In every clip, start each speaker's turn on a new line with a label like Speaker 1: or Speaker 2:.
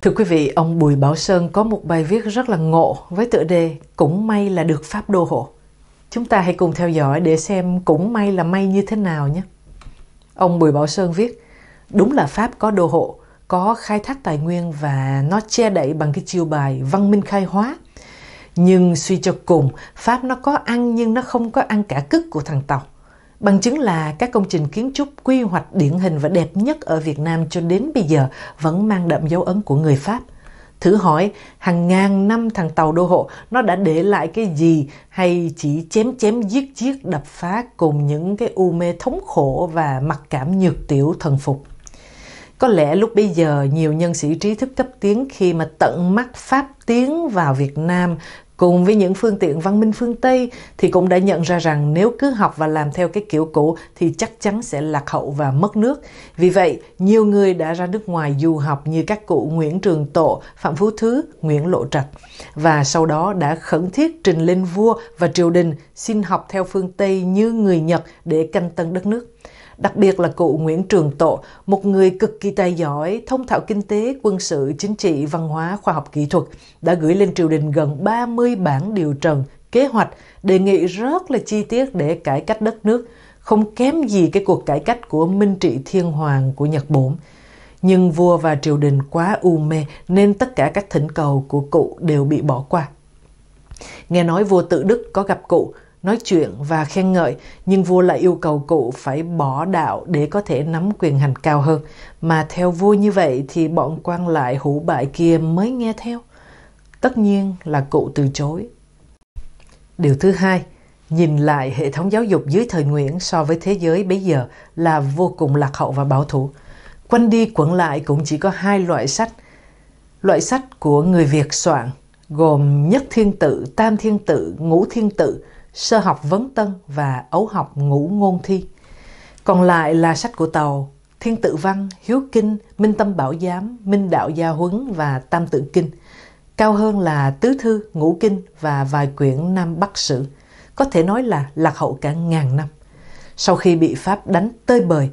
Speaker 1: Thưa quý vị, ông Bùi Bảo Sơn có một bài viết rất là ngộ với tựa đề Cũng may là được Pháp đô hộ. Chúng ta hãy cùng theo dõi để xem cũng may là may như thế nào nhé. Ông Bùi Bảo Sơn viết, đúng là Pháp có đô hộ, có khai thác tài nguyên và nó che đậy bằng cái chiêu bài văn minh khai hóa nhưng suy cho cùng, Pháp nó có ăn nhưng nó không có ăn cả cức của thằng Tàu. Bằng chứng là các công trình kiến trúc quy hoạch điển hình và đẹp nhất ở Việt Nam cho đến bây giờ vẫn mang đậm dấu ấn của người Pháp. Thử hỏi, hàng ngàn năm thằng tàu đô hộ nó đã để lại cái gì hay chỉ chém chém giết giết đập phá cùng những cái u mê thống khổ và mặc cảm nhược tiểu thần phục. Có lẽ lúc bây giờ nhiều nhân sĩ trí thức cấp tiến khi mà tận mắt Pháp tiến vào Việt Nam Cùng với những phương tiện văn minh phương Tây thì cũng đã nhận ra rằng nếu cứ học và làm theo cái kiểu cũ thì chắc chắn sẽ lạc hậu và mất nước. Vì vậy, nhiều người đã ra nước ngoài du học như các cụ Nguyễn Trường Tộ, Phạm Phú Thứ, Nguyễn Lộ Trạch và sau đó đã khẩn thiết trình lên vua và triều đình xin học theo phương Tây như người Nhật để canh tân đất nước đặc biệt là cụ Nguyễn Trường Tộ, một người cực kỳ tài giỏi, thông thạo kinh tế, quân sự, chính trị, văn hóa, khoa học kỹ thuật, đã gửi lên triều đình gần 30 bản điều trần, kế hoạch, đề nghị rất là chi tiết để cải cách đất nước, không kém gì cái cuộc cải cách của Minh Trị Thiên Hoàng của Nhật Bổn. Nhưng vua và triều đình quá u mê nên tất cả các thỉnh cầu của cụ đều bị bỏ qua. Nghe nói vua tự Đức có gặp cụ, nói chuyện và khen ngợi, nhưng vua lại yêu cầu cụ phải bỏ đạo để có thể nắm quyền hành cao hơn. Mà theo vua như vậy thì bọn quan lại hủ bại kia mới nghe theo. Tất nhiên là cụ từ chối. Điều thứ hai, nhìn lại hệ thống giáo dục dưới thời Nguyễn so với thế giới bây giờ là vô cùng lạc hậu và bảo thủ. Quanh đi quẩn lại cũng chỉ có hai loại sách. Loại sách của người Việt soạn gồm Nhất Thiên Tự, Tam Thiên Tự, Ngũ Thiên Tự – Sơ học Vấn Tân và Ấu học Ngũ Ngôn Thi. Còn lại là sách của Tàu, Thiên Tự Văn, Hiếu Kinh, Minh Tâm Bảo Giám, Minh Đạo Gia Huấn và Tam Tự Kinh. Cao hơn là Tứ Thư, Ngũ Kinh và vài quyển Nam Bắc Sử. Có thể nói là lạc hậu cả ngàn năm. Sau khi bị Pháp đánh tơi bời,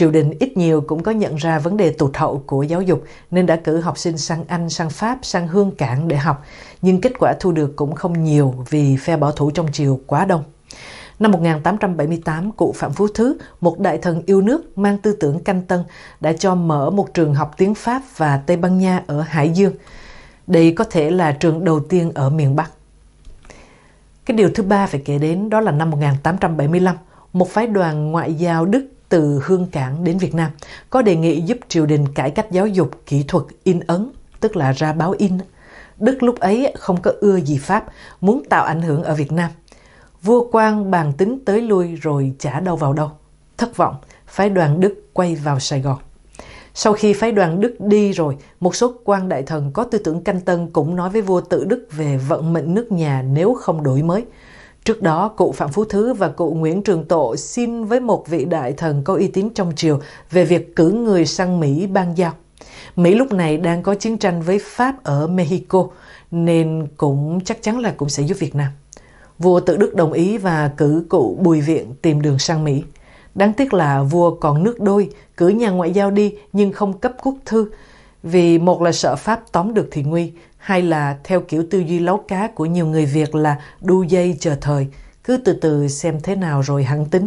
Speaker 1: Triều đình ít nhiều cũng có nhận ra vấn đề tụt hậu của giáo dục nên đã cử học sinh sang Anh, sang Pháp, sang Hương Cảng để học, nhưng kết quả thu được cũng không nhiều vì phe bảo thủ trong triều quá đông. Năm 1878, cụ Phạm Phú Thứ, một đại thần yêu nước mang tư tưởng canh tân, đã cho mở một trường học tiếng Pháp và Tây Ban Nha ở Hải Dương. Đây có thể là trường đầu tiên ở miền Bắc. Cái điều thứ ba phải kể đến đó là năm 1875, một phái đoàn ngoại giao Đức từ Hương Cảng đến Việt Nam có đề nghị giúp triều đình cải cách giáo dục kỹ thuật in ấn, tức là ra báo in. Đức lúc ấy không có ưa gì Pháp, muốn tạo ảnh hưởng ở Việt Nam. Vua Quang bàn tính tới lui rồi chả đâu vào đâu. Thất vọng, phái đoàn Đức quay vào Sài Gòn. Sau khi phái đoàn Đức đi rồi, một số quan đại thần có tư tưởng canh tân cũng nói với vua tự Đức về vận mệnh nước nhà nếu không đổi mới. Trước đó, cụ Phạm Phú Thứ và cụ Nguyễn Trường Tộ xin với một vị đại thần có uy tín trong triều về việc cử người sang Mỹ ban giao. Mỹ lúc này đang có chiến tranh với Pháp ở Mexico, nên cũng chắc chắn là cũng sẽ giúp Việt Nam. Vua tự Đức đồng ý và cử cụ Bùi Viện tìm đường sang Mỹ. Đáng tiếc là vua còn nước đôi, cử nhà ngoại giao đi nhưng không cấp quốc thư, vì một là sợ Pháp tóm được thì nguy, hay là theo kiểu tư duy lấu cá của nhiều người Việt là đu dây chờ thời, cứ từ từ xem thế nào rồi hẳn tính.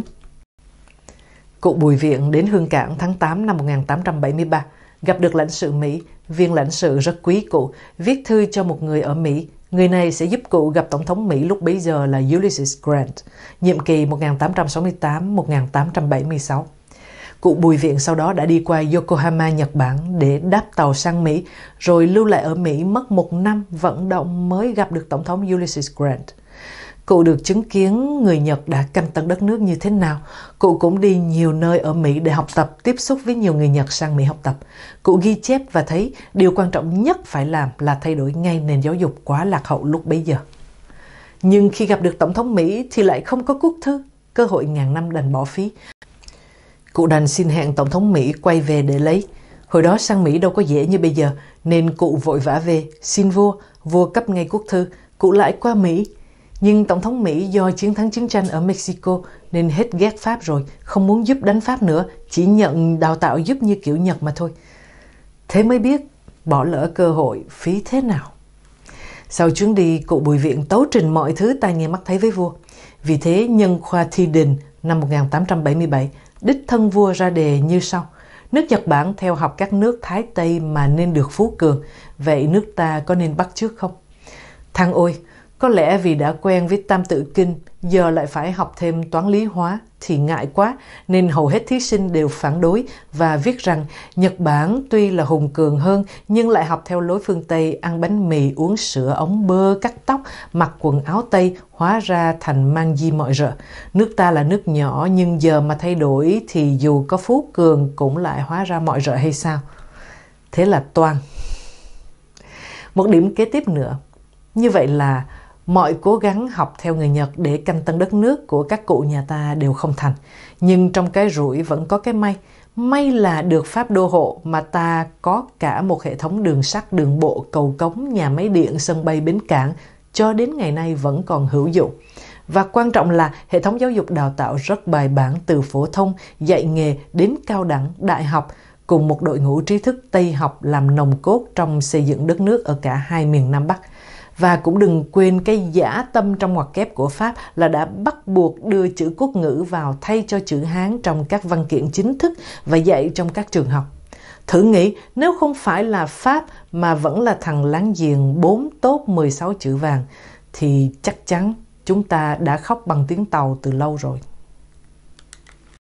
Speaker 1: Cụ Bùi Viện đến Hương Cảng tháng 8 năm 1873, gặp được lãnh sự Mỹ, viên lãnh sự rất quý cụ, viết thư cho một người ở Mỹ. Người này sẽ giúp cụ gặp Tổng thống Mỹ lúc bấy giờ là Ulysses Grant, nhiệm kỳ 1868-1876. Cụ Bùi Viện sau đó đã đi qua Yokohama, Nhật Bản để đáp tàu sang Mỹ, rồi lưu lại ở Mỹ mất một năm vận động mới gặp được Tổng thống Ulysses Grant. Cụ được chứng kiến người Nhật đã canh tận đất nước như thế nào. Cụ cũng đi nhiều nơi ở Mỹ để học tập, tiếp xúc với nhiều người Nhật sang Mỹ học tập. Cụ ghi chép và thấy điều quan trọng nhất phải làm là thay đổi ngay nền giáo dục quá lạc hậu lúc bấy giờ. Nhưng khi gặp được Tổng thống Mỹ thì lại không có quốc thư, cơ hội ngàn năm đành bỏ phí. Cụ đành xin hẹn Tổng thống Mỹ quay về để lấy. Hồi đó sang Mỹ đâu có dễ như bây giờ, nên cụ vội vã về, xin vua, vua cấp ngay quốc thư, cụ lại qua Mỹ. Nhưng Tổng thống Mỹ do chiến thắng chiến tranh ở Mexico nên hết ghét Pháp rồi, không muốn giúp đánh Pháp nữa, chỉ nhận đào tạo giúp như kiểu Nhật mà thôi. Thế mới biết bỏ lỡ cơ hội phí thế nào. Sau chuyến đi, cụ Bùi Viện tấu trình mọi thứ tai nghe mắt thấy với vua. Vì thế, nhân khoa thi đình năm 1877 đích thân vua ra đề như sau. Nước Nhật Bản theo học các nước Thái Tây mà nên được phú cường, vậy nước ta có nên bắt trước không? Thằng ôi, có lẽ vì đã quen với tam tự kinh, giờ lại phải học thêm toán lý hóa thì ngại quá, nên hầu hết thí sinh đều phản đối và viết rằng Nhật Bản tuy là hùng cường hơn nhưng lại học theo lối phương Tây ăn bánh mì, uống sữa ống bơ, cắt tóc, mặc quần áo Tây, hóa ra thành mang di mọi rợ. Nước ta là nước nhỏ nhưng giờ mà thay đổi thì dù có phú cường cũng lại hóa ra mọi rợ hay sao? Thế là toan. Một điểm kế tiếp nữa, như vậy là Mọi cố gắng học theo người Nhật để canh tân đất nước của các cụ nhà ta đều không thành. Nhưng trong cái rủi vẫn có cái may. May là được Pháp đô hộ mà ta có cả một hệ thống đường sắt, đường bộ, cầu cống, nhà máy điện, sân bay, bến cảng cho đến ngày nay vẫn còn hữu dụng. Và quan trọng là hệ thống giáo dục đào tạo rất bài bản từ phổ thông, dạy nghề đến cao đẳng, đại học cùng một đội ngũ trí thức Tây học làm nồng cốt trong xây dựng đất nước ở cả hai miền Nam Bắc – và cũng đừng quên cái giả tâm trong ngoặc kép của Pháp là đã bắt buộc đưa chữ quốc ngữ vào thay cho chữ Hán trong các văn kiện chính thức và dạy trong các trường học. Thử nghĩ nếu không phải là Pháp mà vẫn là thằng láng giềng 4 tốt 16 chữ vàng thì chắc chắn chúng ta đã khóc bằng tiếng Tàu từ lâu rồi.